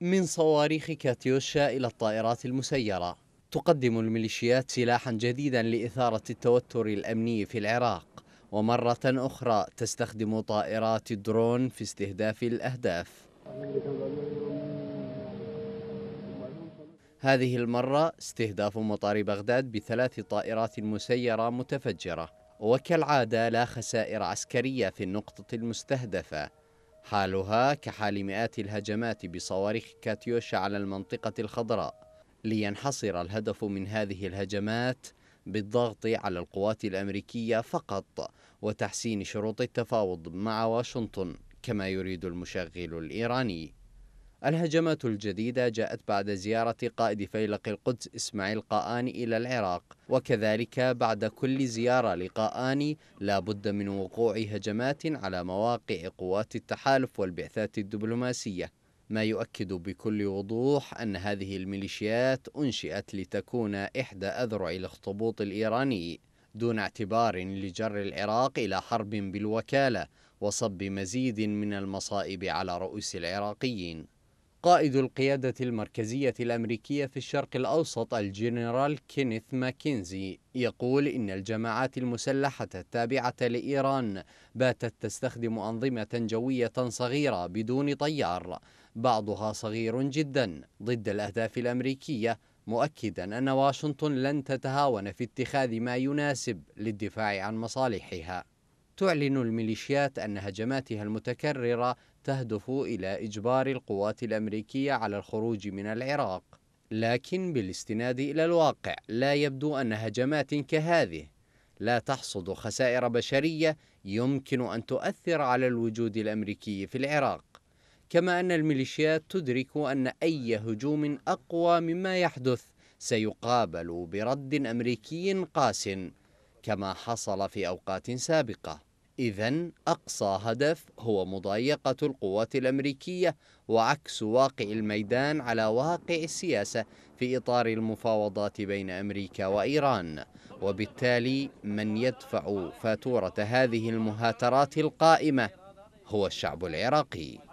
من صواريخ كاتيوشا إلى الطائرات المسيرة تقدم الميليشيات سلاحا جديدا لإثارة التوتر الأمني في العراق ومرة أخرى تستخدم طائرات الدرون في استهداف الأهداف هذه المرة استهداف مطار بغداد بثلاث طائرات مسيرة متفجرة وكالعادة لا خسائر عسكرية في النقطة المستهدفة حالها كحال مئات الهجمات بصواريخ كاتيوشا على المنطقة الخضراء لينحصر الهدف من هذه الهجمات بالضغط على القوات الأمريكية فقط وتحسين شروط التفاوض مع واشنطن كما يريد المشغل الإيراني الهجمات الجديدة جاءت بعد زيارة قائد فيلق القدس إسماعيل قاآني إلى العراق وكذلك بعد كل زيارة لقاآني لا بد من وقوع هجمات على مواقع قوات التحالف والبعثات الدبلوماسية ما يؤكد بكل وضوح أن هذه الميليشيات أنشئت لتكون إحدى أذرع الاخطبوط الإيراني دون اعتبار لجر العراق إلى حرب بالوكالة وصب مزيد من المصائب على رؤوس العراقيين قائد القيادة المركزية الأمريكية في الشرق الأوسط الجنرال كينيث ماكنزي يقول إن الجماعات المسلحة التابعة لإيران باتت تستخدم أنظمة جوية صغيرة بدون طيار بعضها صغير جدا ضد الأهداف الأمريكية مؤكدا أن واشنطن لن تتهاون في اتخاذ ما يناسب للدفاع عن مصالحها تعلن الميليشيات أن هجماتها المتكررة تهدف إلى إجبار القوات الأمريكية على الخروج من العراق لكن بالاستناد إلى الواقع لا يبدو أن هجمات كهذه لا تحصد خسائر بشرية يمكن أن تؤثر على الوجود الأمريكي في العراق كما أن الميليشيات تدرك أن أي هجوم أقوى مما يحدث سيقابل برد أمريكي قاس كما حصل في أوقات سابقة إذا أقصى هدف هو مضايقة القوات الأمريكية وعكس واقع الميدان على واقع السياسة في إطار المفاوضات بين أمريكا وإيران وبالتالي من يدفع فاتورة هذه المهاترات القائمة هو الشعب العراقي